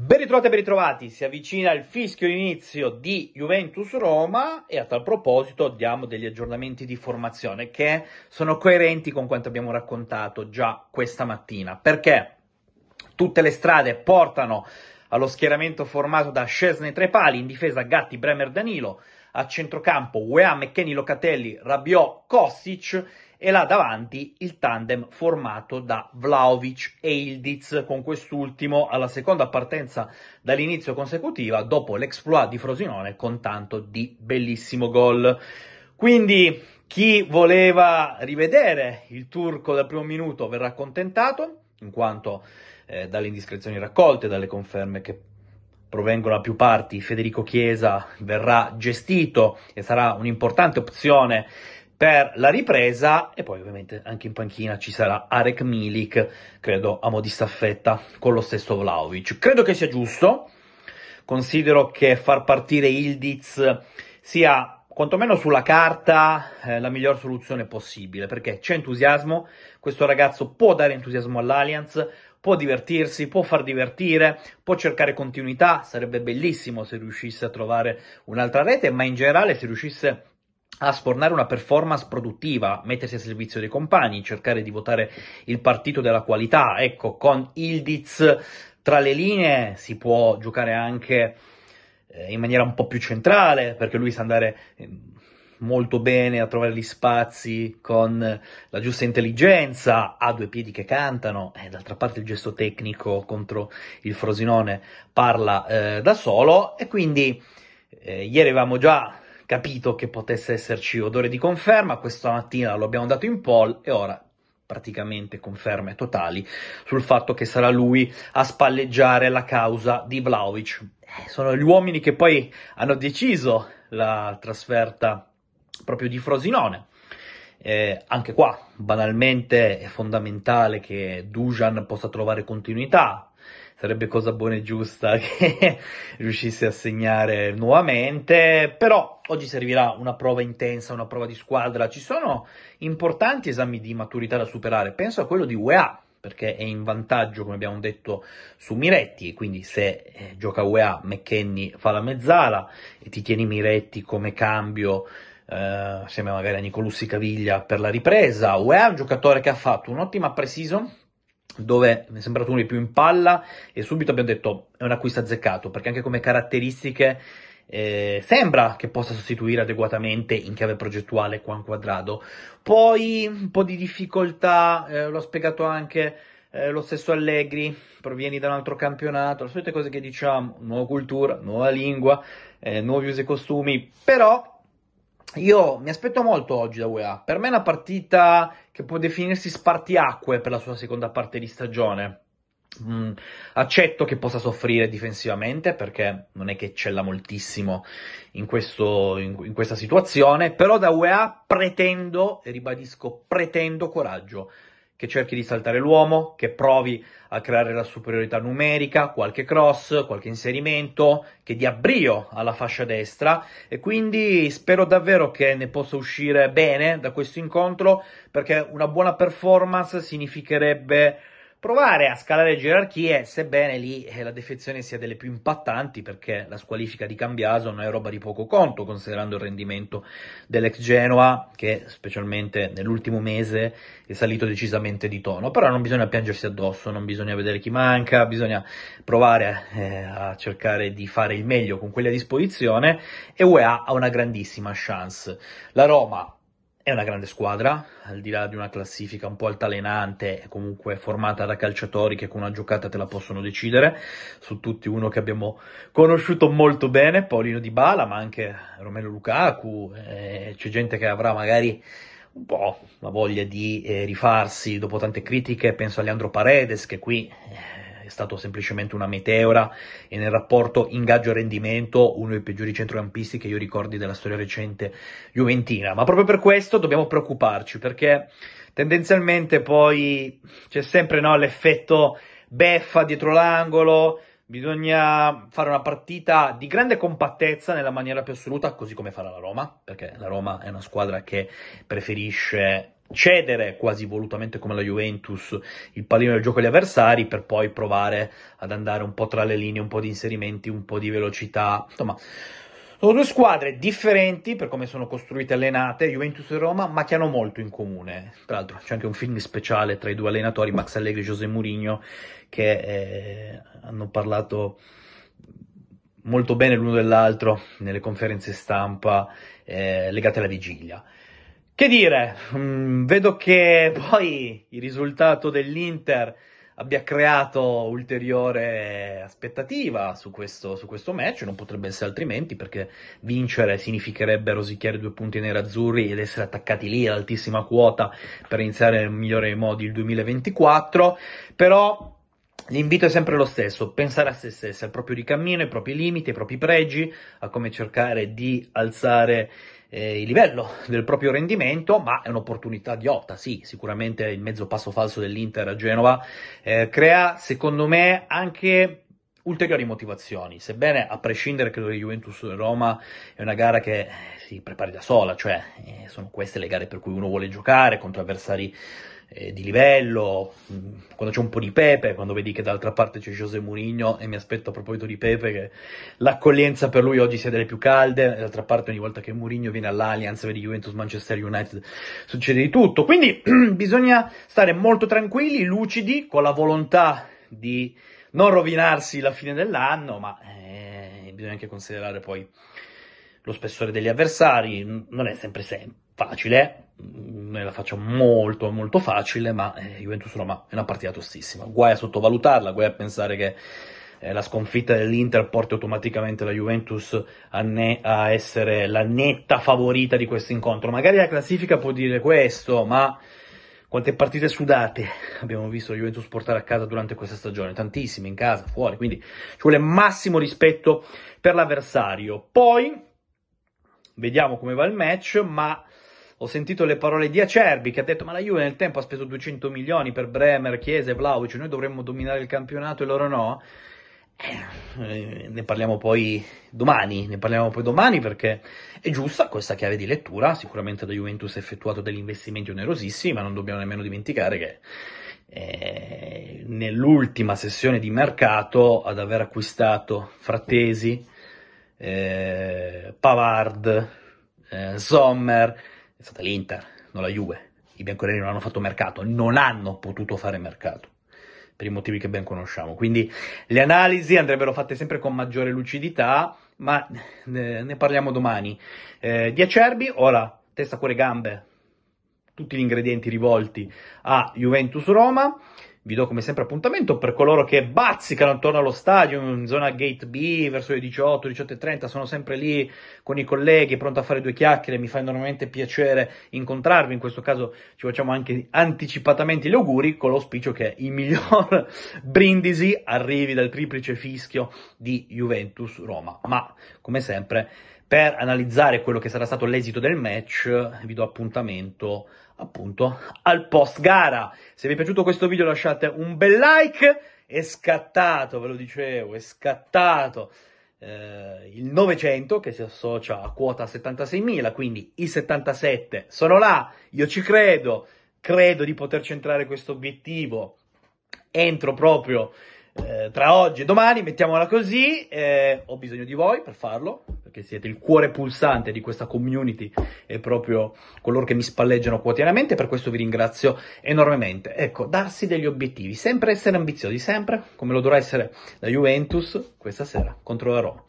Ben ritrovati e ben ritrovati, si avvicina il fischio inizio di Juventus Roma e a tal proposito diamo degli aggiornamenti di formazione che sono coerenti con quanto abbiamo raccontato già questa mattina, perché tutte le strade portano allo schieramento formato da Scesne Trepali, in difesa Gatti, Bremer, Danilo, a centrocampo Wea, McKenny, Locatelli, Rabiot, Kostic e là davanti il tandem formato da Vlaovic e Ildiz, con quest'ultimo alla seconda partenza dall'inizio consecutiva dopo l'exploit di Frosinone con tanto di bellissimo gol. Quindi chi voleva rivedere il turco dal primo minuto verrà accontentato, in quanto eh, dalle indiscrezioni raccolte, dalle conferme che provengono da più parti, Federico Chiesa verrà gestito e sarà un'importante opzione per la ripresa e poi ovviamente anche in panchina ci sarà Arek Milik, credo a mo' di staffetta, con lo stesso Vlaovic. Credo che sia giusto, considero che far partire Ildiz sia quantomeno sulla carta eh, la miglior soluzione possibile, perché c'è entusiasmo, questo ragazzo può dare entusiasmo all'Allianz, può divertirsi, può far divertire, può cercare continuità, sarebbe bellissimo se riuscisse a trovare un'altra rete, ma in generale se riuscisse a a sfornare una performance produttiva, mettersi a servizio dei compagni, cercare di votare il partito della qualità. Ecco, con Ildiz tra le linee si può giocare anche eh, in maniera un po' più centrale, perché lui sa andare ehm, molto bene a trovare gli spazi con la giusta intelligenza, ha due piedi che cantano, e eh, d'altra parte il gesto tecnico contro il Frosinone parla eh, da solo, e quindi eh, ieri avevamo già capito che potesse esserci odore di conferma, questa mattina lo abbiamo dato in poll e ora praticamente conferme totali sul fatto che sarà lui a spalleggiare la causa di Vlaovic. Eh, sono gli uomini che poi hanno deciso la trasferta proprio di Frosinone. Eh, anche qua, banalmente, è fondamentale che Dujan possa trovare continuità, sarebbe cosa buona e giusta che riuscisse a segnare nuovamente, però oggi servirà una prova intensa, una prova di squadra, ci sono importanti esami di maturità da superare, penso a quello di UEA, perché è in vantaggio, come abbiamo detto, su Miretti, e quindi se eh, gioca UEA, McKenny fa la mezzala e ti tieni Miretti come cambio eh, assieme magari a Nicolussi Caviglia per la ripresa. UEA è un giocatore che ha fatto un'ottima pre-season dove mi è sembrato uno dei più in palla e subito abbiamo detto è un acquisto azzeccato perché anche come caratteristiche eh, sembra che possa sostituire adeguatamente in chiave progettuale Juan Quadrado. Poi un po' di difficoltà, eh, l'ho spiegato anche eh, lo stesso Allegri, provieni da un altro campionato, le solite cose che diciamo, nuova cultura, nuova lingua, eh, nuovi usi e costumi, però io mi aspetto molto oggi da UEA. Per me è una partita che può definirsi spartiacque per la sua seconda parte di stagione. Mm, accetto che possa soffrire difensivamente perché non è che cella moltissimo in, questo, in, in questa situazione, però da UEA pretendo, e ribadisco, pretendo coraggio che cerchi di saltare l'uomo, che provi a creare la superiorità numerica, qualche cross, qualche inserimento, che dia brio alla fascia destra e quindi spero davvero che ne possa uscire bene da questo incontro perché una buona performance significherebbe provare a scalare gerarchie, sebbene lì eh, la defezione sia delle più impattanti, perché la squalifica di Cambiaso non è roba di poco conto, considerando il rendimento dell'ex Genoa, che specialmente nell'ultimo mese è salito decisamente di tono. Però non bisogna piangersi addosso, non bisogna vedere chi manca, bisogna provare eh, a cercare di fare il meglio con quelli a disposizione, e UEA ha una grandissima chance. La Roma è una grande squadra, al di là di una classifica un po' altalenante, comunque formata da calciatori che con una giocata te la possono decidere, su tutti uno che abbiamo conosciuto molto bene, Paulino Di Bala, ma anche Romelo Lukaku, eh, c'è gente che avrà magari un po' la voglia di eh, rifarsi dopo tante critiche, penso a Leandro Paredes che qui... Eh, è stato semplicemente una meteora e nel rapporto ingaggio-rendimento uno dei peggiori centrocampisti che io ricordi della storia recente juventina. Ma proprio per questo dobbiamo preoccuparci perché tendenzialmente poi c'è sempre no, l'effetto beffa dietro l'angolo, bisogna fare una partita di grande compattezza nella maniera più assoluta, così come farà la Roma, perché la Roma è una squadra che preferisce cedere quasi volutamente come la Juventus il pallino del gioco agli avversari per poi provare ad andare un po' tra le linee, un po' di inserimenti, un po' di velocità, insomma sono due squadre differenti per come sono costruite e allenate, Juventus e Roma, ma che hanno molto in comune. Tra l'altro c'è anche un film speciale tra i due allenatori, Max Allegri e José Mourinho, che eh, hanno parlato molto bene l'uno dell'altro nelle conferenze stampa eh, legate alla vigilia. Che dire, mm, vedo che poi il risultato dell'Inter abbia creato ulteriore aspettativa su questo, su questo, match, non potrebbe essere altrimenti perché vincere significherebbe rosicchiare due punti nerazzurri ed essere attaccati lì all'altissima quota per iniziare nel migliore modi il 2024, però L'invito è sempre lo stesso, pensare a se stessi, al proprio di cammino, ai propri limiti, ai propri pregi, a come cercare di alzare eh, il livello del proprio rendimento, ma è un'opportunità di otta, sì, sicuramente il mezzo passo falso dell'Inter a Genova eh, crea, secondo me, anche ulteriori motivazioni, sebbene a prescindere che la Juventus Roma è una gara che si prepari da sola, cioè eh, sono queste le gare per cui uno vuole giocare contro avversari eh, di livello, quando c'è un po' di Pepe, quando vedi che dall'altra parte c'è José Mourinho e mi aspetto a proposito di Pepe che l'accoglienza per lui oggi sia delle più calde, d'altra parte ogni volta che Mourinho viene all'Allianz, vedi Juventus Manchester United, succede di tutto. Quindi bisogna stare molto tranquilli, lucidi, con la volontà di non rovinarsi la fine dell'anno, ma eh, bisogna anche considerare poi lo spessore degli avversari, non è sempre semplice facile, mm, me la faccio molto molto facile, ma eh, Juventus-Roma è una partita tostissima, guai a sottovalutarla, guai a pensare che eh, la sconfitta dell'Inter porti automaticamente la Juventus a, ne- a essere la netta favorita di questo incontro, magari la classifica può dire questo, ma quante partite sudate abbiamo visto la Juventus portare a casa durante questa stagione, tantissime in casa, fuori, quindi ci vuole massimo rispetto per l'avversario. Poi vediamo come va il match, ma ho sentito le parole di Acerbi che ha detto ma la Juve nel tempo ha speso 200 milioni per Bremer, Chiese, Vlaovic, noi dovremmo dominare il campionato e loro no. Eh, ne parliamo poi domani, ne parliamo poi domani perché è giusta questa chiave di lettura, sicuramente la Juventus ha effettuato degli investimenti onerosissimi, ma non dobbiamo nemmeno dimenticare che eh, nell'ultima sessione di mercato ad aver acquistato Frattesi, eh, Pavard, eh, Sommer, è stata l'Inter, non la Juve. I bianconeri non hanno fatto mercato, non hanno potuto fare mercato per i motivi che ben conosciamo. Quindi le analisi andrebbero fatte sempre con maggiore lucidità, ma eh, ne parliamo domani. Eh, di Acerbi, ora testa, cuore, gambe, tutti gli ingredienti rivolti a Juventus Roma. Vi do come sempre appuntamento per coloro che bazzicano attorno allo stadio in zona Gate B verso le 18, 18 e 30. Sono sempre lì con i colleghi, pronto a fare due chiacchiere. Mi fa enormemente piacere incontrarvi. In questo caso ci facciamo anche anticipatamente gli auguri con l'auspicio che il miglior brindisi arrivi dal triplice fischio di Juventus Roma. Ma come sempre per analizzare quello che sarà stato l'esito del match vi do appuntamento appunto al post gara. Se vi è piaciuto questo video lasciate un bel like, è scattato, ve lo dicevo, è scattato eh, il 900 che si associa a quota 76.000, quindi i 77 sono là, io ci credo, credo di poter centrare questo obiettivo entro proprio eh, tra oggi e domani, mettiamola così, eh, ho bisogno di voi per farlo, perché siete il cuore pulsante di questa community e proprio coloro che mi spalleggiano quotidianamente, per questo vi ringrazio enormemente. Ecco, darsi degli obiettivi, sempre essere ambiziosi, sempre come lo dovrà essere la Juventus questa sera contro la Roma.